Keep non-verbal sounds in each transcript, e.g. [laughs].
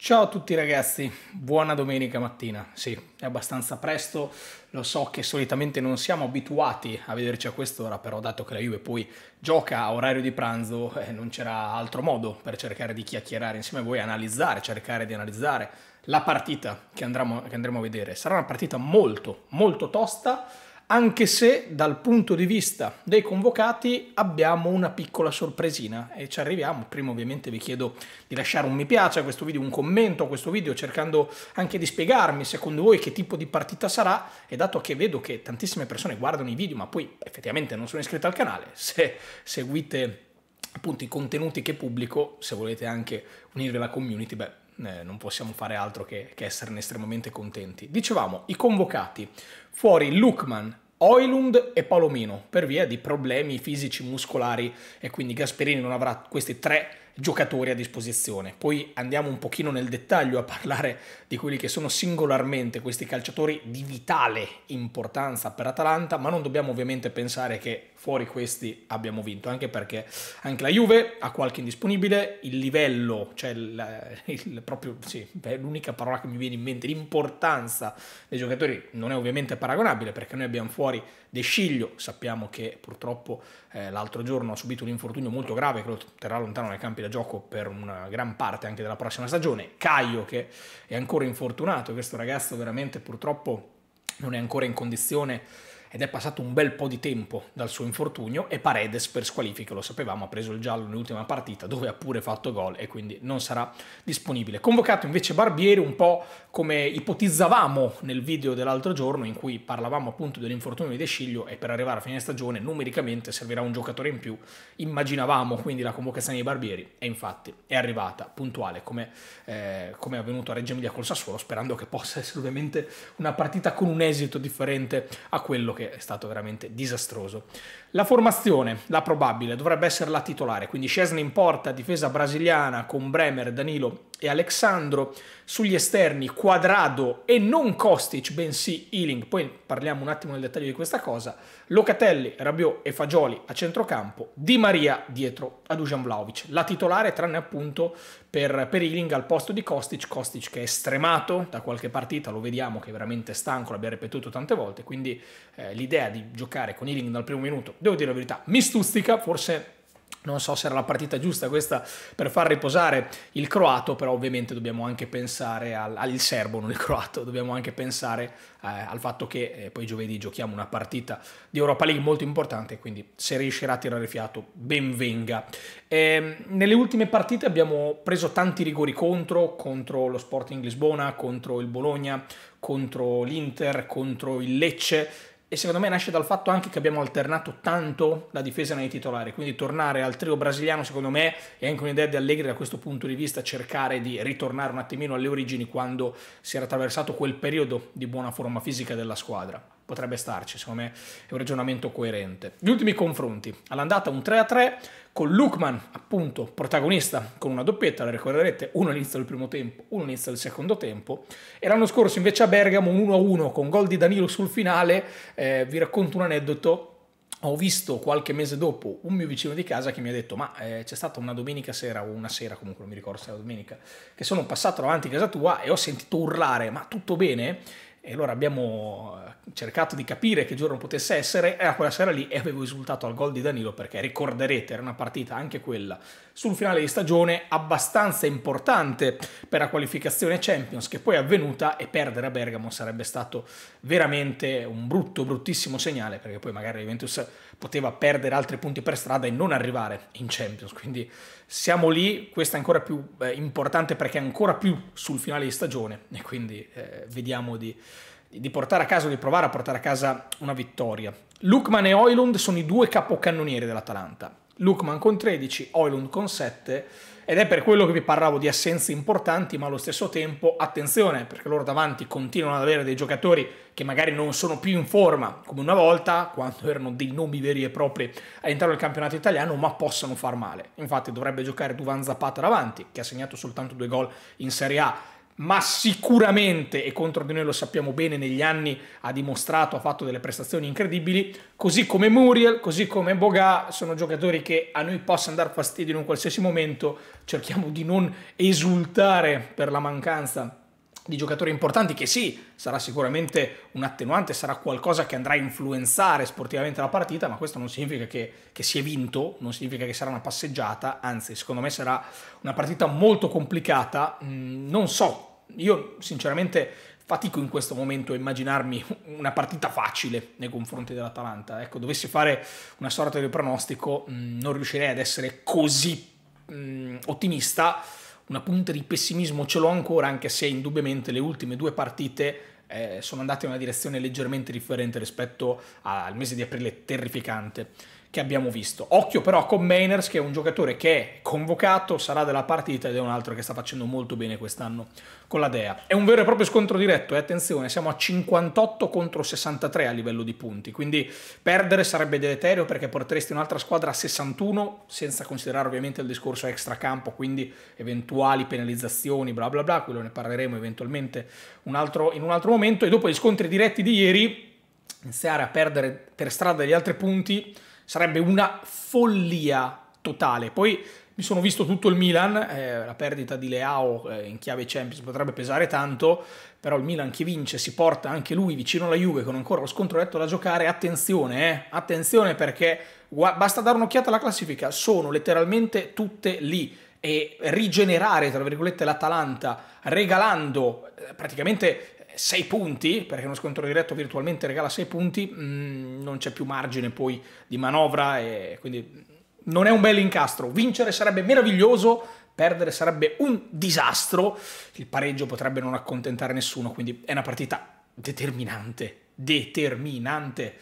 Ciao a tutti ragazzi, buona domenica mattina. Sì, è abbastanza presto, lo so che solitamente non siamo abituati a vederci a quest'ora, però dato che la Juve poi gioca a orario di pranzo, eh, non c'era altro modo per cercare di chiacchierare insieme a voi, analizzare, cercare di analizzare la partita che andremo, che andremo a vedere. Sarà una partita molto, molto tosta anche se dal punto di vista dei convocati abbiamo una piccola sorpresina e ci arriviamo. Prima ovviamente vi chiedo di lasciare un mi piace a questo video, un commento a questo video, cercando anche di spiegarmi secondo voi che tipo di partita sarà e dato che vedo che tantissime persone guardano i video ma poi effettivamente non sono iscritte al canale, [laughs] se seguite appunto i contenuti che pubblico, se volete anche unirvi alla community, beh eh, non possiamo fare altro che, che esserne estremamente contenti. Dicevamo, i convocati, fuori Lukman, Oilund e Palomino per via di problemi fisici muscolari e quindi Gasperini non avrà questi tre giocatori a disposizione. Poi andiamo un pochino nel dettaglio a parlare di quelli che sono singolarmente questi calciatori di vitale importanza per Atalanta, ma non dobbiamo ovviamente pensare che fuori questi abbiamo vinto, anche perché anche la Juve ha qualche indisponibile, il livello, cioè il, il proprio, sì, è l'unica parola che mi viene in mente, l'importanza dei giocatori non è ovviamente paragonabile perché noi abbiamo fuori De Sciglio, sappiamo che purtroppo eh, l'altro giorno ha subito un infortunio molto grave che lo terrà lontano dai campi da del gioco per una gran parte anche della prossima stagione. Caio che è ancora infortunato, questo ragazzo veramente purtroppo non è ancora in condizione ed è passato un bel po' di tempo dal suo infortunio e Paredes per squalifica, lo sapevamo, ha preso il giallo nell'ultima partita dove ha pure fatto gol e quindi non sarà disponibile. Convocato invece Barbieri un po' come ipotizzavamo nel video dell'altro giorno in cui parlavamo appunto dell'infortunio di De Sciglio e per arrivare a fine stagione numericamente servirà un giocatore in più, immaginavamo quindi la convocazione di Barbieri e infatti è arrivata puntuale come, eh, come è avvenuto a Reggio Emilia col Sassuolo sperando che possa essere ovviamente una partita con un esito differente a quello che è stato veramente disastroso. La formazione, la probabile, dovrebbe essere la titolare, quindi Scesni in porta, difesa brasiliana con Bremer, Danilo e Alexandro, sugli esterni Quadrado e non Kostic, bensì Ealing, poi parliamo un attimo nel dettaglio di questa cosa, Locatelli, Rabiot e Fagioli a centrocampo, Di Maria dietro a Dujan Vlaovic, la titolare tranne appunto per, per Ealing al posto di Kostic, Kostic che è stremato da qualche partita, lo vediamo che è veramente stanco, l'abbiamo ripetuto tante volte, quindi eh, l'idea di giocare con Ealing dal primo minuto, devo dire la verità, mi stuzzica, forse non so se era la partita giusta questa per far riposare il croato, però ovviamente dobbiamo anche pensare al, al serbo, non il croato, dobbiamo anche pensare eh, al fatto che eh, poi giovedì giochiamo una partita di Europa League molto importante, quindi se riuscirà a tirare fiato ben venga. Eh, nelle ultime partite abbiamo preso tanti rigori contro, contro lo Sporting Lisbona, contro il Bologna, contro l'Inter, contro il Lecce, e secondo me nasce dal fatto anche che abbiamo alternato tanto la difesa nei titolari, quindi tornare al trio brasiliano secondo me è anche un'idea di Allegri da questo punto di vista cercare di ritornare un attimino alle origini quando si era attraversato quel periodo di buona forma fisica della squadra. Potrebbe starci, secondo me è un ragionamento coerente. Gli ultimi confronti, all'andata un 3-3 con Lukman, appunto, protagonista con una doppietta, la ricorderete, uno all'inizio del primo tempo, uno all'inizio del secondo tempo, e l'anno scorso invece a Bergamo un 1-1 con gol di Danilo sul finale, eh, vi racconto un aneddoto, ho visto qualche mese dopo un mio vicino di casa che mi ha detto ma eh, c'è stata una domenica sera o una sera comunque non mi ricordo se era domenica che sono passato davanti a casa tua e ho sentito urlare ma tutto bene? E allora abbiamo eh, cercato di capire che giorno potesse essere e a quella sera lì avevo esultato al gol di Danilo perché ricorderete era una partita anche quella sul finale di stagione abbastanza importante per la qualificazione Champions che poi è avvenuta e perdere a Bergamo sarebbe stato veramente un brutto bruttissimo segnale perché poi magari la Juventus poteva perdere altri punti per strada e non arrivare in Champions. Quindi siamo lì, questo è ancora più eh, importante perché è ancora più sul finale di stagione e quindi eh, vediamo di, di, portare a casa, di provare a portare a casa una vittoria. Lukman e Oilund sono i due capocannonieri dell'Atalanta. Lukman con 13, Oilund con 7 ed è per quello che vi parlavo di assenze importanti, ma allo stesso tempo attenzione, perché loro davanti continuano ad avere dei giocatori che magari non sono più in forma come una volta, quando erano dei nomi veri e propri all'interno del campionato italiano, ma possono far male. Infatti dovrebbe giocare Duvan Zapata davanti, che ha segnato soltanto due gol in Serie A ma sicuramente, e contro di noi lo sappiamo bene, negli anni ha dimostrato, ha fatto delle prestazioni incredibili, così come Muriel, così come Boga, sono giocatori che a noi possono dar fastidio in un qualsiasi momento, cerchiamo di non esultare per la mancanza di giocatori importanti che sì, sarà sicuramente un attenuante, sarà qualcosa che andrà a influenzare sportivamente la partita, ma questo non significa che, che, si è vinto, non significa che sarà una passeggiata, anzi secondo me sarà una partita molto complicata, mm, non so io sinceramente fatico in questo momento a immaginarmi una partita facile nei confronti dell'Atalanta. Ecco, dovessi fare una sorta di pronostico, mm, non riuscirei ad essere così mm, ottimista. Una punta di pessimismo ce l'ho ancora, anche se indubbiamente le ultime due partite eh, sono andate in una direzione leggermente differente rispetto al mese di aprile terrificante che abbiamo visto. Occhio però con Mainers che è un giocatore che è convocato, sarà della partita ed è un altro che sta facendo molto bene quest'anno con la Dea. È un vero e proprio scontro diretto e eh? attenzione, siamo a 58 contro 63 a livello di punti, quindi perdere sarebbe deleterio perché porteresti un'altra squadra a 61 senza considerare ovviamente il discorso extracampo, quindi eventuali penalizzazioni, bla bla bla, quello ne parleremo eventualmente un altro, in un altro momento momento e dopo gli scontri diretti di ieri iniziare a perdere per strada gli altri punti sarebbe una follia totale. Poi mi sono visto tutto il Milan, eh, la perdita di Leao eh, in chiave Champions potrebbe pesare tanto, però il Milan che vince si porta anche lui vicino alla Juve con ancora lo scontro letto da giocare, attenzione, eh, attenzione perché basta dare un'occhiata alla classifica, sono letteralmente tutte lì e rigenerare, tra virgolette, l'Atalanta regalando eh, praticamente 6 punti, perché uno scontro diretto virtualmente regala 6 punti, mh, mm, non c'è più margine poi di manovra e quindi non è un bel incastro. Vincere sarebbe meraviglioso, perdere sarebbe un disastro, il pareggio potrebbe non accontentare nessuno, quindi è una partita determinante, determinante.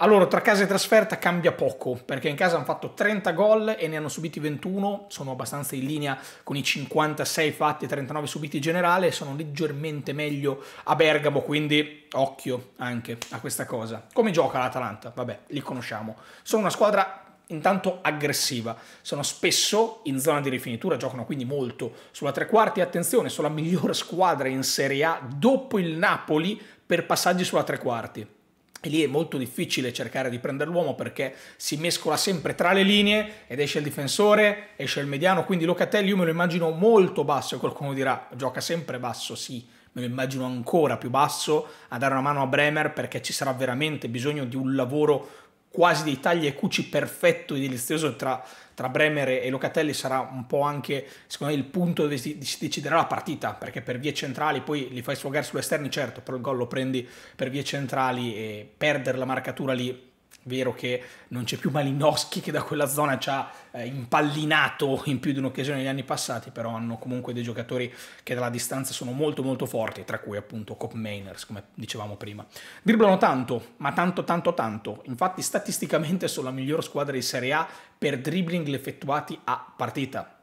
Allora, tra casa e trasferta cambia poco, perché in casa hanno fatto 30 gol e ne hanno subiti 21, sono abbastanza in linea con i 56 fatti e 39 subiti in generale, sono leggermente meglio a Bergamo, quindi occhio anche a questa cosa. Come gioca l'Atalanta? Vabbè, li conosciamo. Sono una squadra intanto aggressiva, sono spesso in zona di rifinitura, giocano quindi molto sulla tre quarti, attenzione, sono la migliore squadra in Serie A dopo il Napoli per passaggi sulla tre quarti e lì è molto difficile cercare di prendere l'uomo perché si mescola sempre tra le linee ed esce il difensore, esce il mediano, quindi Locatelli io me lo immagino molto basso e qualcuno dirà gioca sempre basso, sì, me lo immagino ancora più basso a dare una mano a Bremer perché ci sarà veramente bisogno di un lavoro quasi dei tagli e cuci perfetto e delizioso tra, tra Bremer e Locatelli sarà un po' anche secondo me il punto dove si, deciderà la partita perché per vie centrali poi li fai sfogare sulle esterni certo però il gol lo prendi per vie centrali e perdere la marcatura lì vero che non c'è più Malinowski che da quella zona ci ha eh, impallinato in più di un'occasione negli anni passati, però hanno comunque dei giocatori che dalla distanza sono molto molto forti, tra cui appunto Cop Mainers, come dicevamo prima. Dribblano tanto, ma tanto tanto tanto, infatti statisticamente sono la miglior squadra di Serie A per dribbling effettuati a partita,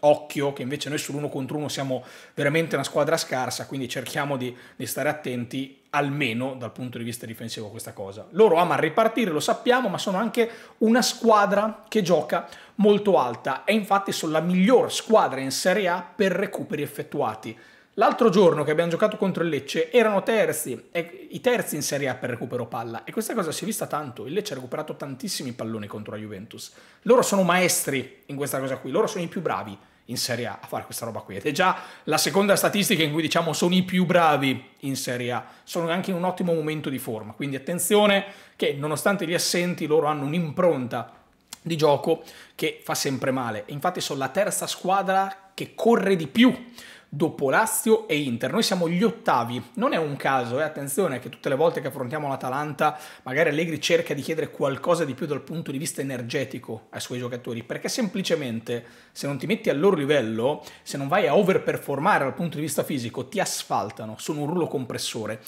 occhio che invece noi sull'uno contro uno siamo veramente una squadra scarsa, quindi cerchiamo di, di, stare attenti almeno dal punto di vista difensivo a questa cosa. Loro amano ripartire, lo sappiamo, ma sono anche una squadra che gioca molto alta e infatti sono la miglior squadra in Serie A per recuperi effettuati. L'altro giorno che abbiamo giocato contro il Lecce erano terzi, e, i terzi in Serie A per recupero palla e questa cosa si è vista tanto, il Lecce ha recuperato tantissimi palloni contro la Juventus. Loro sono maestri in questa cosa qui, loro sono i più bravi in Serie A a fare questa roba qui ed è già la seconda statistica in cui diciamo sono i più bravi in Serie A, sono anche in un ottimo momento di forma, quindi attenzione che nonostante gli assenti loro hanno un'impronta di gioco che fa sempre male. Infatti sono la terza squadra che corre di più dopo Lazio e Inter. Noi siamo gli ottavi, non è un caso, eh? attenzione che tutte le volte che affrontiamo l'Atalanta magari Allegri cerca di chiedere qualcosa di più dal punto di vista energetico ai suoi giocatori, perché semplicemente se non ti metti al loro livello, se non vai a overperformare dal punto di vista fisico, ti asfaltano, sono un rullo compressore.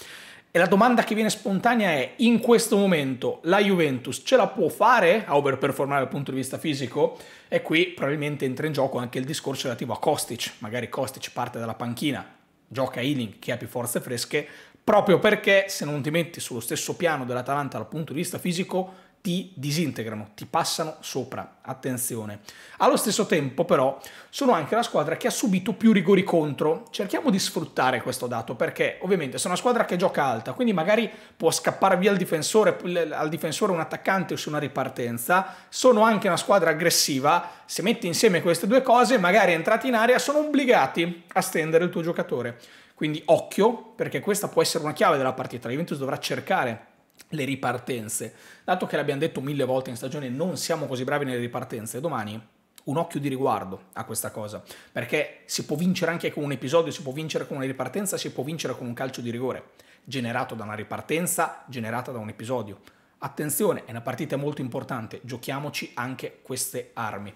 E la domanda che viene spontanea è, in questo momento la Juventus ce la può fare a overperformare dal punto di vista fisico? E qui probabilmente entra in gioco anche il discorso relativo a Kostic, magari Kostic parte dalla panchina, gioca Ealing che ha più forze fresche, proprio perché se non ti metti sullo stesso piano dell'Atalanta dal punto di vista fisico ti disintegrano, ti passano sopra, attenzione. Allo stesso tempo però sono anche la squadra che ha subito più rigori contro, cerchiamo di sfruttare questo dato perché ovviamente sono una squadra che gioca alta, quindi magari può scappare via al difensore, al difensore un attaccante su una ripartenza, sono anche una squadra aggressiva, se metti insieme queste due cose magari entrati in area sono obbligati a stendere il tuo giocatore. Quindi occhio, perché questa può essere una chiave della partita. La Juventus dovrà cercare le ripartenze. Dato che l'abbiamo detto mille volte in stagione, non siamo così bravi nelle ripartenze, domani un occhio di riguardo a questa cosa, perché si può vincere anche con un episodio, si può vincere con una ripartenza, si può vincere con un calcio di rigore, generato da una ripartenza, generata da un episodio. Attenzione, è una partita molto importante, giochiamoci anche queste armi.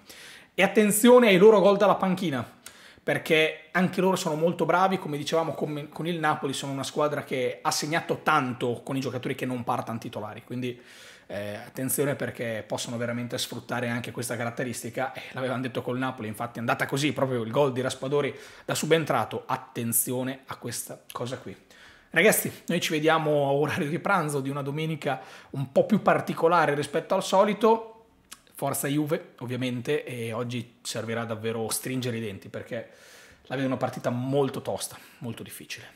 E attenzione ai loro gol dalla panchina, perché anche loro sono molto bravi, come dicevamo con, con, il Napoli, sono una squadra che ha segnato tanto con i giocatori che non partono titolari, quindi eh, attenzione perché possono veramente sfruttare anche questa caratteristica, eh, l'avevamo detto col Napoli, infatti è andata così, proprio il gol di Raspadori da subentrato, attenzione a questa cosa qui. Ragazzi, noi ci vediamo a orario di pranzo di una domenica un po' più particolare rispetto al solito, Forza Juve, ovviamente, e oggi servirà davvero stringere i denti perché la vedo una partita molto tosta, molto difficile.